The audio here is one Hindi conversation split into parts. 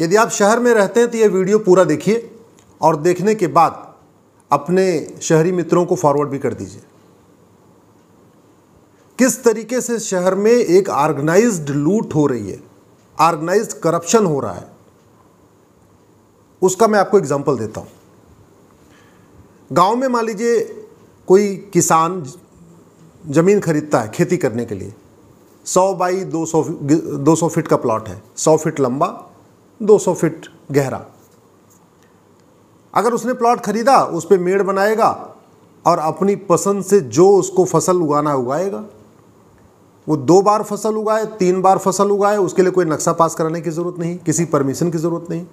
यदि आप शहर में रहते हैं तो ये वीडियो पूरा देखिए और देखने के बाद अपने शहरी मित्रों को फॉरवर्ड भी कर दीजिए किस तरीके से शहर में एक ऑर्गेनाइज्ड लूट हो रही है ऑर्गेनाइज्ड करप्शन हो रहा है उसका मैं आपको एग्जांपल देता हूँ गांव में मान लीजिए कोई किसान ज़मीन खरीदता है खेती करने के लिए 100 बाई 200 200 फीट का प्लॉट है 100 फीट लंबा 200 फीट गहरा अगर उसने प्लॉट खरीदा उस पर मेड़ बनाएगा और अपनी पसंद से जो उसको फसल उगाना उगाएगा वो दो बार फसल उगाए तीन बार फसल उगाए उसके लिए कोई नक्शा पास कराने की ज़रूरत नहीं किसी परमिशन की ज़रूरत नहीं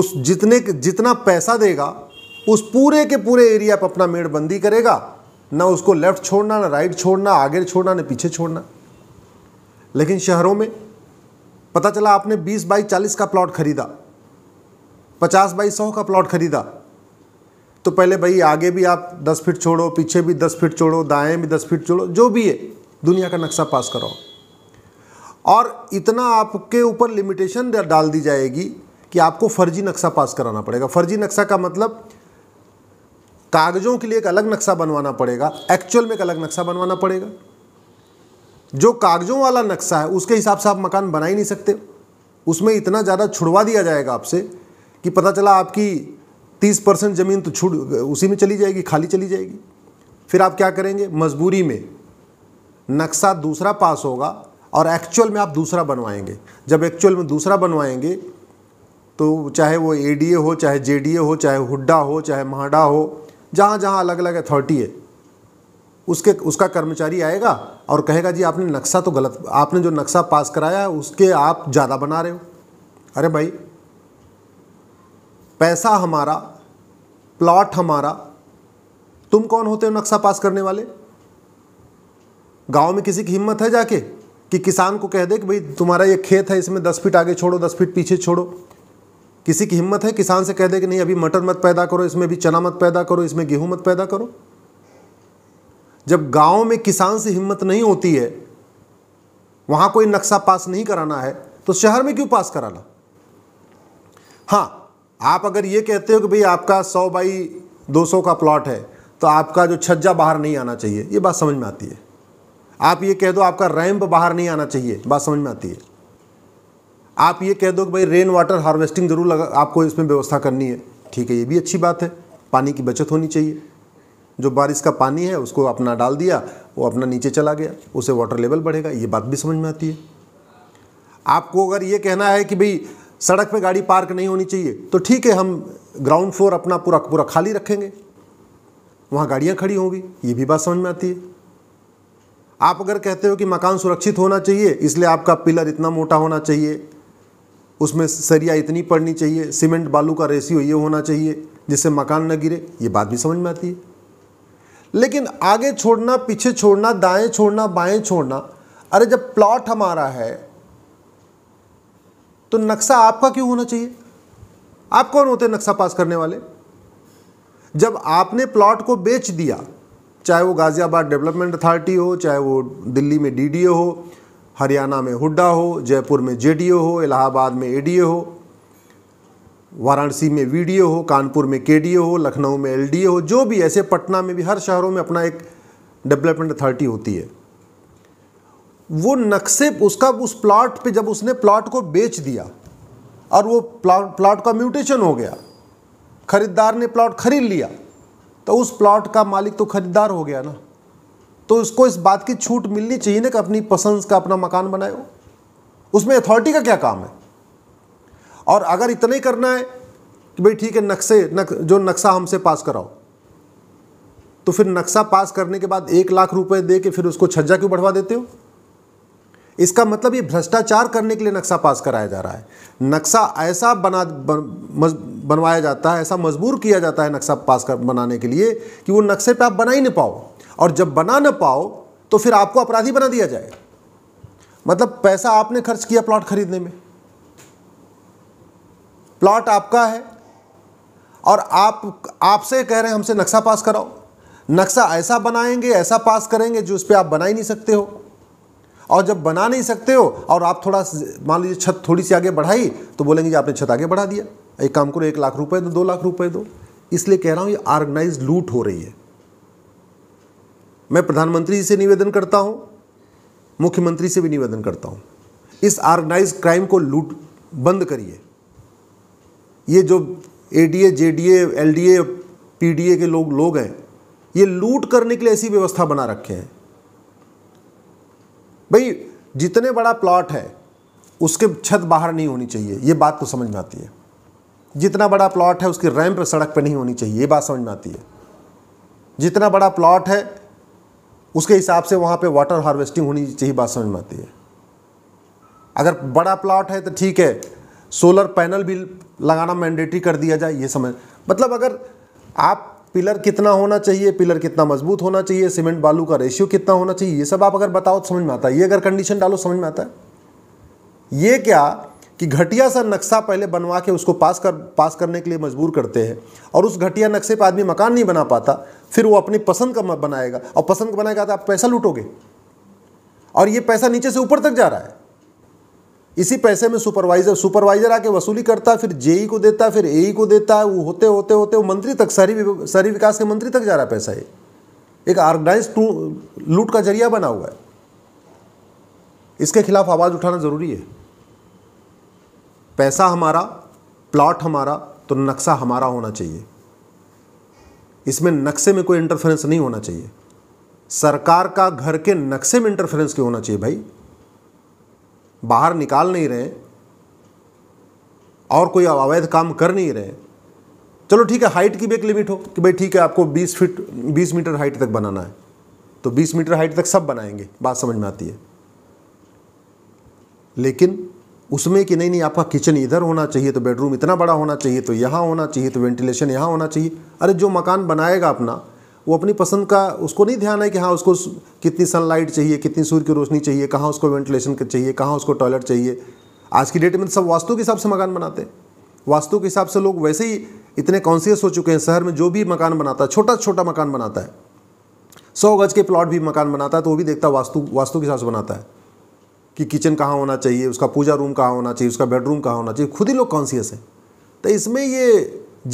उस जितने जितना पैसा देगा उस पूरे के पूरे एरिया पर अपना मेड़बंदी करेगा ना उसको लेफ्ट छोड़ना ना राइट छोड़ना आगे छोड़ना ना पीछे छोड़ना लेकिन शहरों में पता चला आपने बीस बाई चालीस का प्लॉट खरीदा पचास बाई सौ का प्लॉट खरीदा तो पहले भाई आगे भी आप दस फीट छोड़ो पीछे भी दस फीट छोड़ो दाएं भी दस फीट छोड़ो जो भी है दुनिया का नक्शा पास कराओ और इतना आपके ऊपर लिमिटेशन डाल दी जाएगी कि आपको फर्जी नक्शा पास कराना पड़ेगा फर्जी नक्शा का मतलब कागज़ों के लिए एक अलग नक्शा बनवाना पड़ेगा एक्चुअल में एक अलग नक्शा बनवाना पड़ेगा जो कागजों वाला नक्शा है उसके हिसाब से आप मकान बना ही नहीं सकते उसमें इतना ज़्यादा छुड़वा दिया जाएगा आपसे कि पता चला आपकी तीस परसेंट ज़मीन तो छुड़ उसी में चली जाएगी खाली चली जाएगी फिर आप क्या करेंगे मजबूरी में नक्शा दूसरा पास होगा और एक्चुअल में आप दूसरा बनवाएंगे जब एक्चुअल में दूसरा बनवाएंगे तो चाहे वो ए हो चाहे जे हो चाहे हुड्डा हो चाहे महाडा हो जहाँ जहाँ अलग अलग अथॉरिटी है उसके उसका कर्मचारी आएगा और कहेगा जी आपने नक्शा तो गलत आपने जो नक्शा पास कराया है उसके आप ज़्यादा बना रहे हो अरे भाई पैसा हमारा प्लॉट हमारा तुम कौन होते हो नक्शा पास करने वाले गांव में किसी की हिम्मत है जाके कि किसान को कह दे कि भाई तुम्हारा ये खेत है इसमें दस फीट आगे छोड़ो दस फीट पीछे छोड़ो किसी की हिम्मत है किसान से कह दे कि नहीं अभी मटर मत पैदा करो इसमें भी चना मत पैदा करो इसमें गेहूँ मत पैदा करो जब गांव में किसान से हिम्मत नहीं होती है वहां कोई नक्शा पास नहीं कराना है तो शहर में क्यों पास कराना हाँ आप अगर ये कहते हो कि भाई आपका सौ बाई दो सौ का प्लॉट है तो आपका जो छज्जा बाहर नहीं आना चाहिए ये बात समझ में आती है आप ये कह दो आपका रैंप बाहर नहीं आना चाहिए बात समझ में आती है आप ये कह दो कि भाई रेन वाटर हार्वेस्टिंग ज़रूर लगा आपको इसमें व्यवस्था करनी है ठीक है ये भी अच्छी बात है पानी की बचत होनी चाहिए जो बारिश का पानी है उसको अपना डाल दिया वो अपना नीचे चला गया उसे वाटर लेवल बढ़ेगा ये बात भी समझ में आती है आपको अगर ये कहना है कि भाई सड़क पे गाड़ी पार्क नहीं होनी चाहिए तो ठीक है हम ग्राउंड फ्लोर अपना पूरा पूरा खाली रखेंगे वहाँ गाड़ियाँ खड़ी होंगी ये भी बात समझ में आती है आप अगर कहते हो कि मकान सुरक्षित होना चाहिए इसलिए आपका पिलर इतना मोटा होना चाहिए उसमें सरिया इतनी पड़नी चाहिए सीमेंट बालू का रेशियो ये होना चाहिए जिससे मकान न गिरे ये बात भी समझ में आती है लेकिन आगे छोड़ना पीछे छोड़ना दाएं छोड़ना बाएं छोड़ना अरे जब प्लॉट हमारा है तो नक्शा आपका क्यों होना चाहिए आप कौन होते नक्शा पास करने वाले जब आपने प्लॉट को बेच दिया चाहे वो गाज़ियाबाद डेवलपमेंट अथॉरिटी हो चाहे वो दिल्ली में डीडीए हो हरियाणा में हुड्डा हो जयपुर में जेडीओ हो इलाहाबाद में एडीए हो वाराणसी में वीडीओ हो कानपुर में केडीओ हो लखनऊ में एलडीओ हो जो भी ऐसे पटना में भी हर शहरों में अपना एक डेवलपमेंट अथॉरिटी होती है वो नक्शे उसका उस प्लाट पे जब उसने प्लाट को बेच दिया और वो प्लाट प्लाट का म्यूटेशन हो गया खरीदार ने प्लाट खरीद लिया तो उस प्लाट का मालिक तो खरीदार हो गया ना तो उसको इस बात की छूट मिलनी चाहिए ना कि अपनी पसंद का अपना मकान बनाए उसमें अथॉरिटी का क्या काम है और अगर इतना ही करना है कि भाई ठीक है नक्शे नक, जो नक्शा हमसे पास कराओ तो फिर नक्शा पास करने के बाद एक लाख रुपए दे के फिर उसको छज्जा क्यों बढ़वा देते हो इसका मतलब ये भ्रष्टाचार करने के लिए नक्शा पास कराया जा रहा है नक्शा ऐसा बना बन, बनवाया जाता है ऐसा मजबूर किया जाता है नक्शा पास कर बनाने के लिए कि वो नक्शे पे आप बना ही नहीं पाओ और जब बना ना पाओ तो फिर आपको अपराधी बना दिया जाए मतलब पैसा आपने खर्च किया प्लॉट खरीदने में प्लॉट आपका है और आप आपसे कह रहे हैं हमसे नक्शा पास कराओ नक्शा ऐसा बनाएंगे ऐसा पास करेंगे जो उस पर आप बना ही नहीं सकते हो और जब बना नहीं सकते हो और आप थोड़ा मान लीजिए छत थोड़ी सी आगे बढ़ाई तो बोलेंगे जी आपने छत आगे बढ़ा दिया एक काम करो एक लाख रुपए दो दो लाख रुपए दो इसलिए कह रहा हूँ ये ऑर्गेनाइज लूट हो रही है मैं प्रधानमंत्री जी से निवेदन करता हूँ मुख्यमंत्री से भी निवेदन करता हूँ इस ऑर्गेनाइज क्राइम को लूट बंद करिए ये जो A D A J D A L D A P D A के लोग लोग हैं ये लूट करने के लिए ऐसी व्यवस्था बना रखे हैं भाई जितने बड़ा प्लॉट है उसके छत बाहर नहीं होनी चाहिए ये बात तो समझ में आती है जितना बड़ा प्लॉट है उसकी रैम्प सड़क पर नहीं होनी चाहिए ये बात समझ में आती है जितना बड़ा प्लॉट है उसके हिसाब से वहाँ पे वाटर हार्वेस्टिंग होनी चाहिए बात समझ में आती है अगर बड़ा प्लॉट है तो ठीक है सोलर पैनल भी लगाना मैंडेटरी कर दिया जाए ये समझ मतलब अगर आप पिलर कितना होना चाहिए पिलर कितना मजबूत होना चाहिए सीमेंट बालू का रेशियो कितना होना चाहिए ये सब आप अगर बताओ तो समझ में आता है ये अगर कंडीशन डालो समझ में आता है ये क्या कि घटिया सा नक्शा पहले बनवा के उसको पास कर पास करने के लिए मजबूर करते हैं और उस घटिया नक्शे पर आदमी मकान नहीं बना पाता फिर वो अपनी पसंद का बनाएगा और पसंद का बनाएगा तो आप पैसा लूटोगे और ये पैसा नीचे से ऊपर तक जा रहा है इसी पैसे में सुपरवाइजर सुपरवाइजर आके वसूली करता है फिर जेई को देता है फिर एई को देता है वो होते होते होते वो मंत्री तक शहरी शहरी विकास के मंत्री तक जा रहा है पैसा ये एक ऑर्गेनाइज टू लूट का जरिया बना हुआ है इसके खिलाफ आवाज़ उठाना ज़रूरी है पैसा हमारा प्लॉट हमारा तो नक्शा हमारा होना चाहिए इसमें नक्शे में कोई इंटरफेरेंस नहीं होना चाहिए सरकार का घर के नक्शे में इंटरफेरेंस क्यों होना चाहिए भाई बाहर निकाल नहीं रहे और कोई अवैध काम कर नहीं रहे चलो ठीक है हाइट की भी एक लिमिट हो कि भाई ठीक है आपको 20 फीट 20 मीटर हाइट तक बनाना है तो 20 मीटर हाइट तक सब बनाएंगे बात समझ में आती है लेकिन उसमें कि नहीं नहीं आपका किचन इधर होना चाहिए तो बेडरूम इतना बड़ा होना चाहिए तो यहाँ होना चाहिए तो वेंटिलेशन यहाँ होना चाहिए अरे जो मकान बनाएगा अपना वो अपनी पसंद का उसको नहीं ध्यान है कि हाँ उसको कितनी सनलाइट चाहिए कितनी सूर्य की रोशनी चाहिए कहाँ उसको वेंटिलेशन चाहिए कहाँ उसको टॉयलेट चाहिए आज की डेट में तो सब वास्तु के हिसाब से मकान बनाते हैं वास्तु के हिसाब से लोग वैसे ही इतने कॉन्सियस हो चुके हैं शहर में जो भी मकान बनाता है छोटा छोटा मकान बनाता है सौ गज के प्लॉट भी मकान बनाता है तो वो भी देखता है वास्तु वास्तु के हिसाब से बनाता है कि किचन कहाँ होना चाहिए उसका पूजा रूम कहाँ होना चाहिए उसका बेडरूम कहाँ होना चाहिए खुद ही लोग कॉन्सियस हैं तो इसमें ये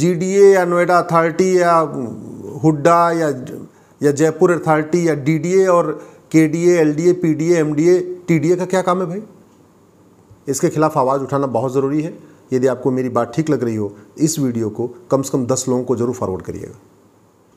जीडीए या नोएडा अथॉरिटी या हुड्डा या या जयपुर अथॉरिटी या डीडीए और KDA LDA PDA MDA TDA का क्या काम है भाई इसके खिलाफ आवाज़ उठाना बहुत ज़रूरी है यदि आपको मेरी बात ठीक लग रही हो इस वीडियो को कम से कम दस लोगों को ज़रूर फॉरवर्ड करिएगा